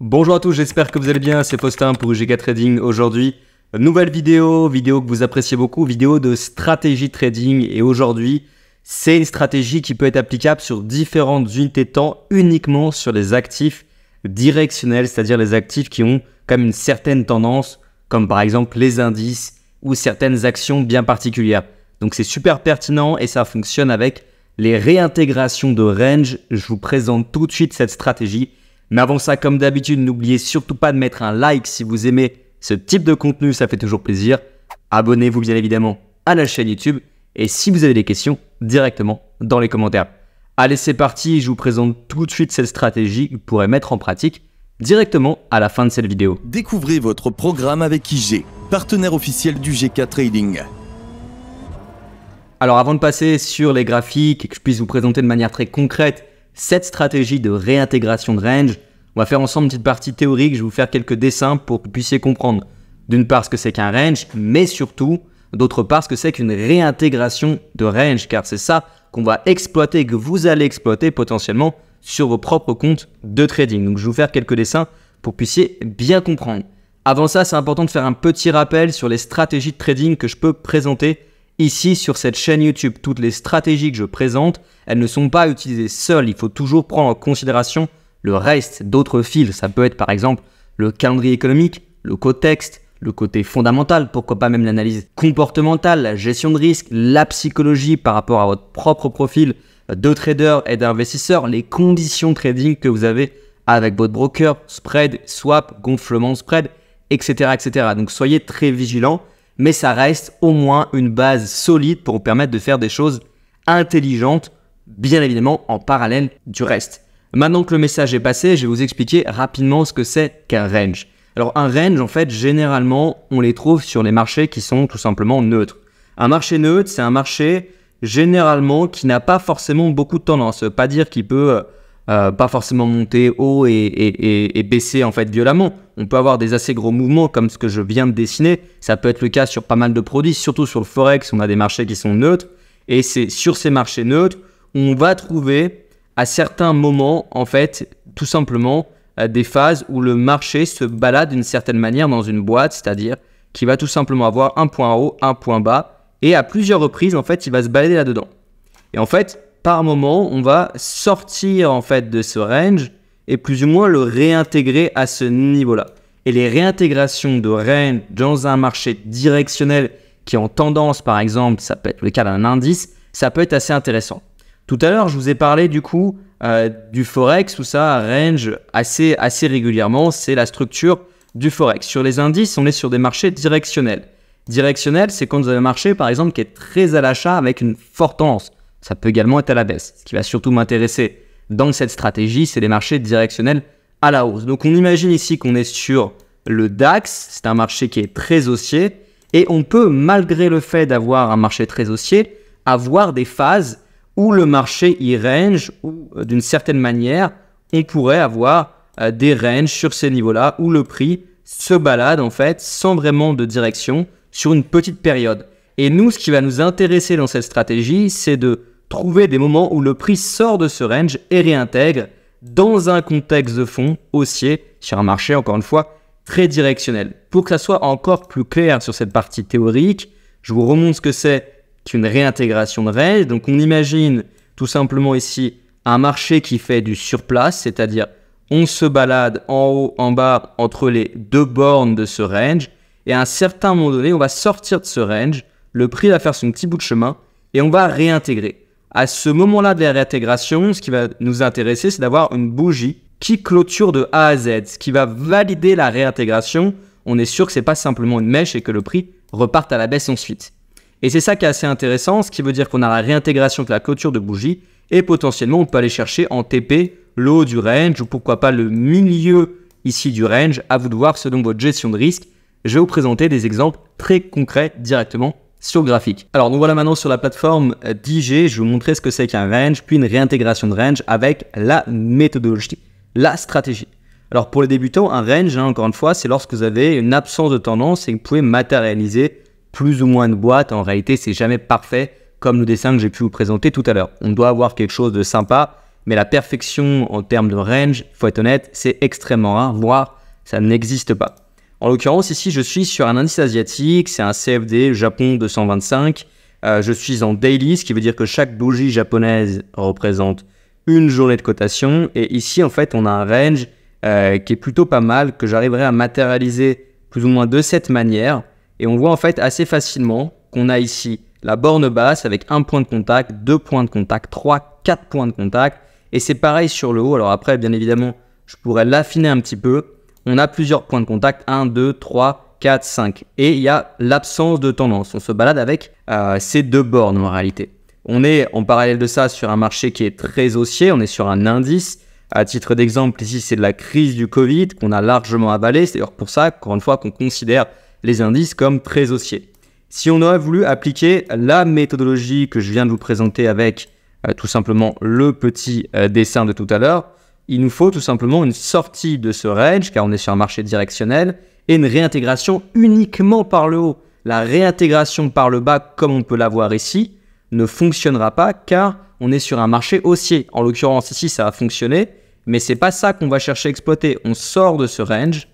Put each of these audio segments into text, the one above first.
Bonjour à tous, j'espère que vous allez bien, c'est Postin pour Giga Trading aujourd'hui. Nouvelle vidéo, vidéo que vous appréciez beaucoup, vidéo de stratégie trading et aujourd'hui, c'est une stratégie qui peut être applicable sur différentes unités de temps uniquement sur les actifs directionnels, c'est-à-dire les actifs qui ont comme une certaine tendance, comme par exemple les indices ou certaines actions bien particulières. Donc c'est super pertinent et ça fonctionne avec les réintégrations de range. Je vous présente tout de suite cette stratégie mais avant ça, comme d'habitude, n'oubliez surtout pas de mettre un like si vous aimez ce type de contenu, ça fait toujours plaisir. Abonnez-vous bien évidemment à la chaîne YouTube et si vous avez des questions, directement dans les commentaires. Allez, c'est parti, je vous présente tout de suite cette stratégie que vous pourrez mettre en pratique directement à la fin de cette vidéo. Découvrez votre programme avec IG, partenaire officiel du GK Trading. Alors avant de passer sur les graphiques et que je puisse vous présenter de manière très concrète cette stratégie de réintégration de range. On va faire ensemble une petite partie théorique, je vais vous faire quelques dessins pour que vous puissiez comprendre d'une part ce que c'est qu'un range, mais surtout d'autre part ce que c'est qu'une réintégration de range, car c'est ça qu'on va exploiter, que vous allez exploiter potentiellement sur vos propres comptes de trading. Donc je vais vous faire quelques dessins pour que vous puissiez bien comprendre. Avant ça, c'est important de faire un petit rappel sur les stratégies de trading que je peux présenter Ici, sur cette chaîne YouTube, toutes les stratégies que je présente, elles ne sont pas utilisées seules. Il faut toujours prendre en considération le reste d'autres fils. Ça peut être par exemple le calendrier économique, le contexte, le côté fondamental, pourquoi pas même l'analyse comportementale, la gestion de risque, la psychologie par rapport à votre propre profil de trader et d'investisseur, les conditions trading que vous avez avec votre broker, spread, swap, gonflement spread, etc. etc. Donc soyez très vigilants mais ça reste au moins une base solide pour vous permettre de faire des choses intelligentes, bien évidemment en parallèle du reste. Maintenant que le message est passé, je vais vous expliquer rapidement ce que c'est qu'un range. Alors un range, en fait, généralement, on les trouve sur les marchés qui sont tout simplement neutres. Un marché neutre, c'est un marché généralement qui n'a pas forcément beaucoup de tendance. pas dire qu'il peut euh, euh, pas forcément monter haut et, et, baisser en fait violemment. On peut avoir des assez gros mouvements comme ce que je viens de dessiner. Ça peut être le cas sur pas mal de produits, surtout sur le forex. On a des marchés qui sont neutres et c'est sur ces marchés neutres on va trouver à certains moments en fait tout simplement euh, des phases où le marché se balade d'une certaine manière dans une boîte, c'est-à-dire qui va tout simplement avoir un point haut, un point bas, et à plusieurs reprises, en fait, il va se balader là-dedans. Et en fait, par moment, on va sortir en fait de ce range et plus ou moins le réintégrer à ce niveau-là. Et les réintégrations de range dans un marché directionnel qui est en tendance, par exemple, ça peut être le cas d'un indice, ça peut être assez intéressant. Tout à l'heure, je vous ai parlé du coup euh, du forex où ça range assez assez régulièrement. C'est la structure du forex. Sur les indices, on est sur des marchés directionnels. Directionnel, c'est quand vous avez un marché, par exemple, qui est très à l'achat avec une forte tendance ça peut également être à la baisse. Ce qui va surtout m'intéresser dans cette stratégie, c'est les marchés directionnels à la hausse. Donc on imagine ici qu'on est sur le DAX, c'est un marché qui est très haussier, et on peut, malgré le fait d'avoir un marché très haussier, avoir des phases où le marché y range, euh, d'une certaine manière, on pourrait avoir euh, des ranges sur ces niveaux-là, où le prix se balade en fait sans vraiment de direction sur une petite période. Et nous, ce qui va nous intéresser dans cette stratégie, c'est de trouver des moments où le prix sort de ce range et réintègre dans un contexte de fond haussier sur un marché, encore une fois, très directionnel. Pour que ça soit encore plus clair sur cette partie théorique, je vous remonte ce que c'est qu'une réintégration de range. Donc on imagine tout simplement ici un marché qui fait du surplace, c'est-à-dire on se balade en haut, en bas, entre les deux bornes de ce range, et à un certain moment donné, on va sortir de ce range, le prix va faire son petit bout de chemin, et on va réintégrer. À ce moment-là de la réintégration, ce qui va nous intéresser, c'est d'avoir une bougie qui clôture de A à Z, ce qui va valider la réintégration. On est sûr que ce n'est pas simplement une mèche et que le prix reparte à la baisse ensuite. Et c'est ça qui est assez intéressant, ce qui veut dire qu'on a la réintégration de la clôture de bougie et potentiellement on peut aller chercher en TP le haut du range ou pourquoi pas le milieu ici du range, à vous de voir selon votre gestion de risque. Je vais vous présenter des exemples très concrets directement sur graphique. Alors nous voilà maintenant sur la plateforme euh, dG je vais vous montrer ce que c'est qu'un range, puis une réintégration de range avec la méthodologie, la stratégie. Alors pour les débutants, un range, hein, encore une fois, c'est lorsque vous avez une absence de tendance et que vous pouvez matérialiser plus ou moins de boîtes. En réalité, c'est jamais parfait comme le dessin que j'ai pu vous présenter tout à l'heure. On doit avoir quelque chose de sympa, mais la perfection en termes de range, faut être honnête, c'est extrêmement rare, voire ça n'existe pas. En l'occurrence, ici, je suis sur un indice asiatique, c'est un CFD Japon 225. Euh, je suis en daily, ce qui veut dire que chaque bougie japonaise représente une journée de cotation. Et ici, en fait, on a un range euh, qui est plutôt pas mal, que j'arriverai à matérialiser plus ou moins de cette manière. Et on voit en fait assez facilement qu'on a ici la borne basse avec un point de contact, deux points de contact, trois, quatre points de contact. Et c'est pareil sur le haut. Alors après, bien évidemment, je pourrais l'affiner un petit peu, on a plusieurs points de contact, 1, 2, 3, 4, 5. Et il y a l'absence de tendance. On se balade avec euh, ces deux bornes en réalité. On est en parallèle de ça sur un marché qui est très haussier, on est sur un indice. À titre d'exemple, ici c'est de la crise du Covid qu'on a largement avalé, c'est pour ça, encore une fois, qu'on considère les indices comme très haussiers. Si on aurait voulu appliquer la méthodologie que je viens de vous présenter avec euh, tout simplement le petit euh, dessin de tout à l'heure, il nous faut tout simplement une sortie de ce range, car on est sur un marché directionnel, et une réintégration uniquement par le haut. La réintégration par le bas, comme on peut l'avoir ici, ne fonctionnera pas car on est sur un marché haussier. En l'occurrence, ici, ça a fonctionné, mais c'est pas ça qu'on va chercher à exploiter. On sort de ce range,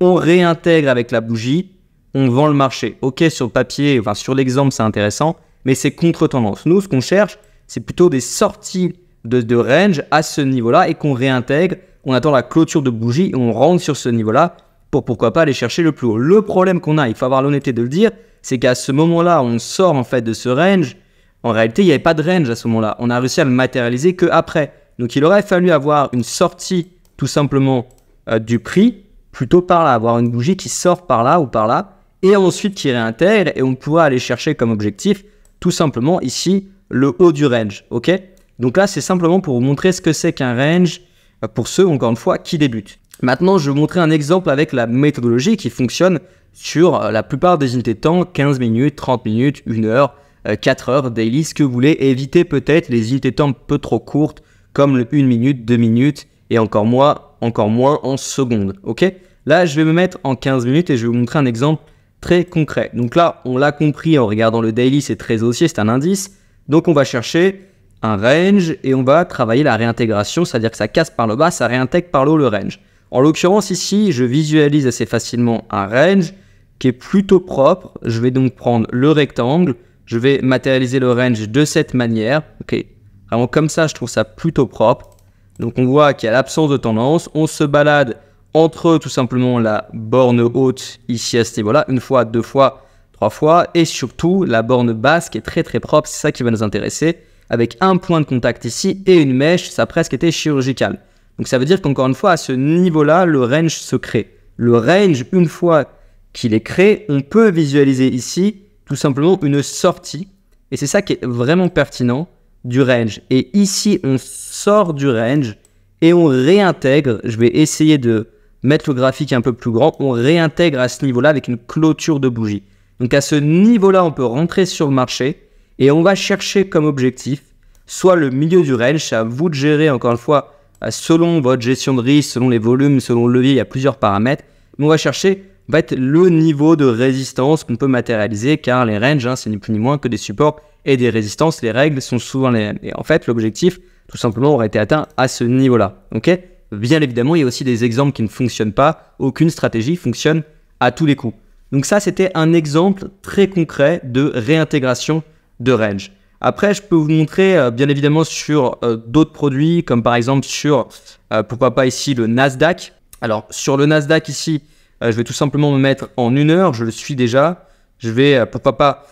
on réintègre avec la bougie, on vend le marché. Ok, sur papier, enfin sur l'exemple, c'est intéressant, mais c'est contre-tendance. Nous, ce qu'on cherche, c'est plutôt des sorties de, range à ce niveau-là et qu'on réintègre. On attend la clôture de bougie et on rentre sur ce niveau-là pour pourquoi pas aller chercher le plus haut. Le problème qu'on a, il faut avoir l'honnêteté de le dire, c'est qu'à ce moment-là, on sort en fait de ce range. En réalité, il n'y avait pas de range à ce moment-là. On a réussi à le matérialiser que après. Donc il aurait fallu avoir une sortie tout simplement euh, du prix plutôt par là, avoir une bougie qui sort par là ou par là et ensuite qui réintègre et on pourra aller chercher comme objectif tout simplement ici le haut du range, OK donc là, c'est simplement pour vous montrer ce que c'est qu'un range euh, pour ceux, encore une fois, qui débutent. Maintenant, je vais vous montrer un exemple avec la méthodologie qui fonctionne sur euh, la plupart des unités de temps, 15 minutes, 30 minutes, 1 heure, 4 euh, heures, daily, ce que vous voulez. éviter peut-être les unités de temps un peu trop courtes, comme 1 minute, 2 minutes, et encore moins, encore moins en secondes. Ok Là, je vais me mettre en 15 minutes et je vais vous montrer un exemple très concret. Donc là, on l'a compris en regardant le daily, c'est très haussier, c'est un indice. Donc on va chercher un range et on va travailler la réintégration, c'est-à-dire que ça casse par le bas, ça réintègre par le haut le range. En l'occurrence ici, je visualise assez facilement un range qui est plutôt propre. Je vais donc prendre le rectangle, je vais matérialiser le range de cette manière. Ok, vraiment comme ça, je trouve ça plutôt propre. Donc on voit qu'il y a l'absence de tendance, on se balade entre tout simplement la borne haute ici à ce niveau-là, une fois, deux fois, trois fois, et surtout la borne basse qui est très très propre, c'est ça qui va nous intéresser avec un point de contact ici et une mèche, ça a presque été chirurgical. Donc ça veut dire qu'encore une fois, à ce niveau-là, le range se crée. Le range, une fois qu'il est créé, on peut visualiser ici tout simplement une sortie. Et c'est ça qui est vraiment pertinent du range. Et ici, on sort du range et on réintègre. Je vais essayer de mettre le graphique un peu plus grand. On réintègre à ce niveau-là avec une clôture de bougie. Donc à ce niveau-là, on peut rentrer sur le marché et on va chercher comme objectif soit le milieu du range, à vous de gérer encore une fois selon votre gestion de risque, selon les volumes, selon le levier, il y a plusieurs paramètres. Mais on va chercher va être le niveau de résistance qu'on peut matérialiser car les ranges, hein, c'est ni plus ni moins que des supports et des résistances. Les règles sont souvent les mêmes. Et en fait, l'objectif, tout simplement, aurait été atteint à ce niveau-là. Ok. Bien évidemment, il y a aussi des exemples qui ne fonctionnent pas. Aucune stratégie fonctionne à tous les coups. Donc ça, c'était un exemple très concret de réintégration de range. Après, je peux vous montrer euh, bien évidemment sur euh, d'autres produits, comme par exemple sur, pour euh, pourquoi pas ici, le Nasdaq. Alors, sur le Nasdaq ici, je vais tout simplement me mettre en une heure, je le suis déjà. Je vais, pourquoi pas,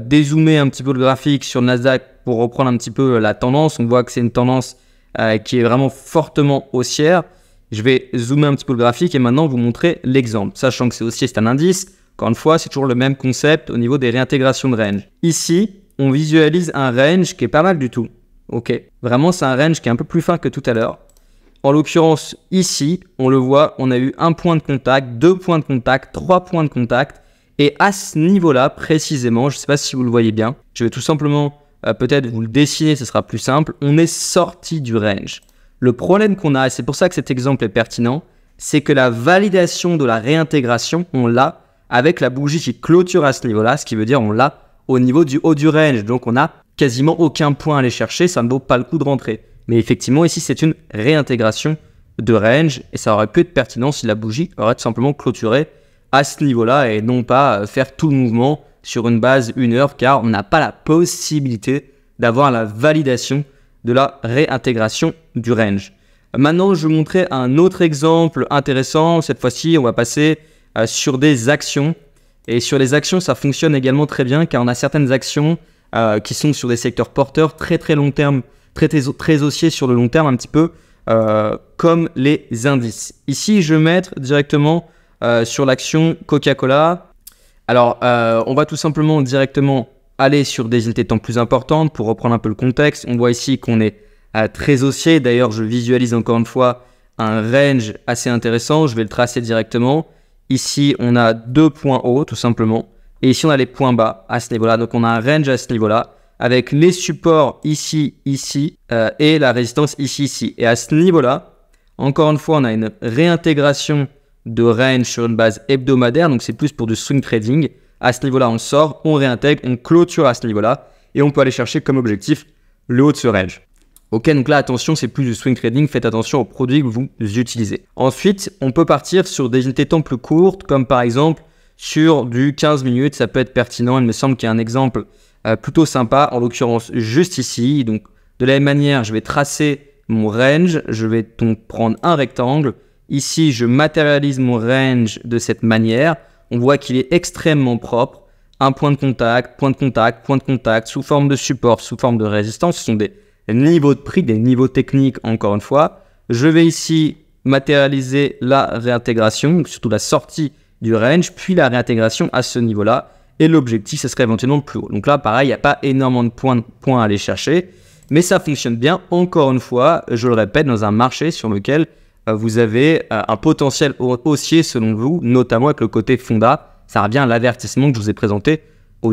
dézoomer un petit peu le graphique sur le Nasdaq pour reprendre un petit peu la tendance. On voit que c'est une tendance qui est vraiment fortement haussière. Je vais zoomer un petit peu le graphique et maintenant vous montrer l'exemple. Sachant que c'est aussi c'est un indice, encore une fois, c'est toujours le même concept au niveau des réintégrations de range. Ici, on visualise un range qui est pas mal du tout. Ok, vraiment c'est un range qui est un peu plus fin que tout à l'heure. En l'occurrence, ici, on le voit, on a eu un point de contact, deux points de contact, trois points de contact. Et à ce niveau-là, précisément, je ne sais pas si vous le voyez bien, je vais tout simplement euh, peut-être vous le dessiner, ce sera plus simple. On est sorti du range. Le problème qu'on a, et c'est pour ça que cet exemple est pertinent, c'est que la validation de la réintégration, on l'a avec la bougie qui clôture à ce niveau-là, ce qui veut dire on l'a au niveau du haut du range. Donc on n'a quasiment aucun point à aller chercher, ça ne vaut pas le coup de rentrer. Mais effectivement, ici, c'est une réintégration de range et ça aurait pu être pertinent si la bougie aurait simplement clôturé à ce niveau-là et non pas euh, faire tout le mouvement sur une base 1 heure car on n'a pas la possibilité d'avoir la validation de la réintégration du range. Maintenant, je vais vous montrer un autre exemple intéressant. Cette fois-ci, on va passer euh, sur des actions. Et sur les actions, ça fonctionne également très bien car on a certaines actions euh, qui sont sur des secteurs porteurs très très long terme, très, très haussiers sur le long terme un petit peu, euh, comme les indices. Ici, je vais mettre directement sur l'action Coca-Cola. Alors, on va tout simplement directement aller sur des unités temps plus importantes pour reprendre un peu le contexte. On voit ici qu'on est très haussier. D'ailleurs, je visualise encore une fois un range assez intéressant. Je vais le tracer directement. Ici, on a deux points hauts, tout simplement. Et ici, on a les points bas à ce niveau-là. Donc, on a un range à ce niveau-là avec les supports ici, ici euh, et la résistance ici, ici. Et à ce niveau-là, encore une fois, on a une réintégration de range sur une base hebdomadaire. Donc, c'est plus pour du swing trading. À ce niveau-là, on sort, on réintègre, on clôture à ce niveau-là et on peut aller chercher comme objectif le haut de ce range. Ok, donc là, attention, c'est plus du swing trading, faites attention aux produits que vous utilisez. Ensuite, on peut partir sur des unités temps plus courtes, comme par exemple sur du 15 minutes, ça peut être pertinent. Il me semble qu'il y a un exemple euh, plutôt sympa, en l'occurrence juste ici. Donc, de la même manière, je vais tracer mon range, je vais donc prendre un rectangle. Ici, je matérialise mon range de cette manière. On voit qu'il est extrêmement propre. Un point de contact, point de contact, point de contact, sous forme de support, sous forme de résistance, ce sont des niveaux de prix, des niveaux techniques, encore une fois. Je vais ici matérialiser la réintégration, surtout la sortie du range, puis la réintégration à ce niveau-là. Et l'objectif, ce serait éventuellement plus haut. Donc là, pareil, il n'y a pas énormément de points, points à aller chercher. Mais ça fonctionne bien, encore une fois, je le répète, dans un marché sur lequel euh, vous avez euh, un potentiel haussier selon vous, notamment avec le côté Fonda. Ça revient à l'avertissement que je vous ai présenté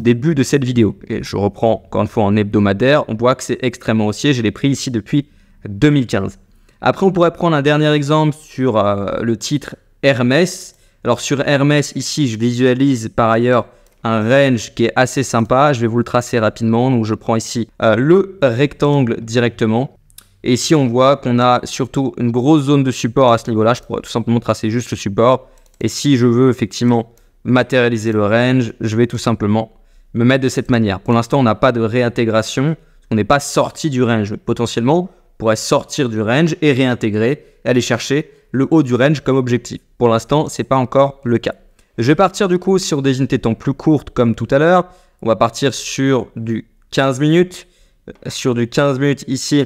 début de cette vidéo. Et je reprends encore une fois en hebdomadaire, on voit que c'est extrêmement haussier, j'ai les prix ici depuis 2015. Après, on pourrait prendre un dernier exemple sur euh, le titre Hermès. Alors sur Hermès, ici, je visualise par ailleurs un range qui est assez sympa. Je vais vous le tracer rapidement. Donc je prends ici euh, le rectangle directement. Et ici, on voit qu'on a surtout une grosse zone de support à ce niveau-là. Je pourrais tout simplement tracer juste le support. Et si je veux effectivement matérialiser le range, je vais tout simplement me mettre de cette manière. Pour l'instant, on n'a pas de réintégration, on n'est pas sorti du range. Potentiellement, on pourrait sortir du range et réintégrer, aller chercher le haut du range comme objectif. Pour l'instant, ce n'est pas encore le cas. Je vais partir du coup sur des unités temps plus courtes comme tout à l'heure. On va partir sur du 15 minutes. Euh, sur du 15 minutes ici,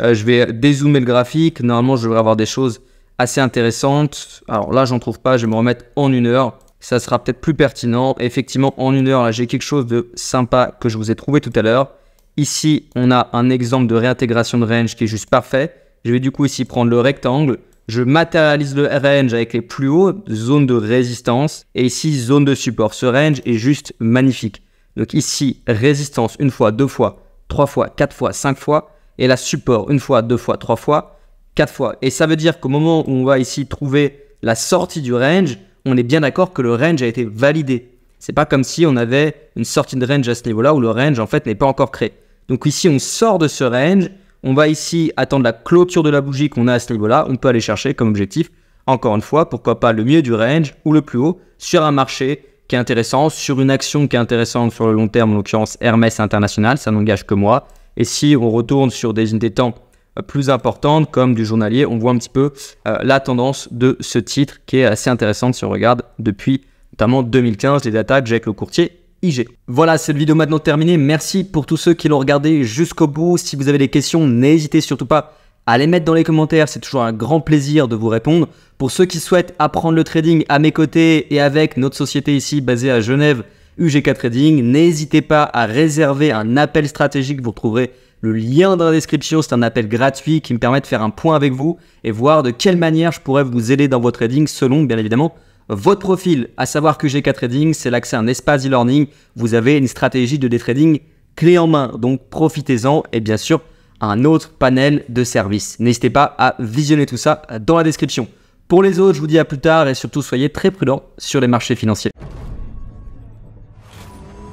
euh, je vais dézoomer le graphique. Normalement, je devrais avoir des choses assez intéressantes. Alors là, j'en trouve pas. Je vais me remettre en une heure ça sera peut-être plus pertinent. Effectivement, en une heure, là, j'ai quelque chose de sympa que je vous ai trouvé tout à l'heure. Ici, on a un exemple de réintégration de range qui est juste parfait. Je vais du coup ici prendre le rectangle. Je matérialise le range avec les plus hauts zones de résistance et ici zone de support. Ce range est juste magnifique. Donc ici, résistance une fois, deux fois, trois fois, quatre fois, cinq fois. Et la support une fois, deux fois, trois fois, quatre fois. Et ça veut dire qu'au moment où on va ici trouver la sortie du range, on est bien d'accord que le range a été validé. C'est pas comme si on avait une sortie de range à ce niveau-là où le range en fait n'est pas encore créé. Donc ici, on sort de ce range, on va ici attendre la clôture de la bougie qu'on a à ce niveau-là. On peut aller chercher comme objectif, encore une fois, pourquoi pas le mieux du range ou le plus haut sur un marché qui est intéressant, sur une action qui est intéressante sur le long terme, en l'occurrence Hermès International, ça n'engage que moi. Et si on retourne sur des unités temps euh, plus importante comme du journalier. On voit un petit peu euh, la tendance de ce titre qui est assez intéressante si on regarde depuis notamment 2015 les datas que j'ai avec le courtier IG. Voilà, cette vidéo maintenant terminée. Merci pour tous ceux qui l'ont regardé jusqu'au bout. Si vous avez des questions, n'hésitez surtout pas à les mettre dans les commentaires. C'est toujours un grand plaisir de vous répondre. Pour ceux qui souhaitent apprendre le trading à mes côtés et avec notre société ici basée à Genève, UGK Trading, n'hésitez pas à réserver un appel stratégique. Vous retrouverez le lien dans la description, c'est un appel gratuit qui me permet de faire un point avec vous et voir de quelle manière je pourrais vous aider dans votre trading selon, bien évidemment, votre profil. À savoir que GK Trading, c'est l'accès à un espace e-learning. Vous avez une stratégie de day trading clé en main. Donc profitez-en et bien sûr, un autre panel de services. N'hésitez pas à visionner tout ça dans la description. Pour les autres, je vous dis à plus tard et surtout soyez très prudents sur les marchés financiers.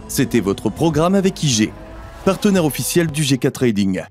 C'était votre programme avec IG partenaire officiel du GK 4 Trading.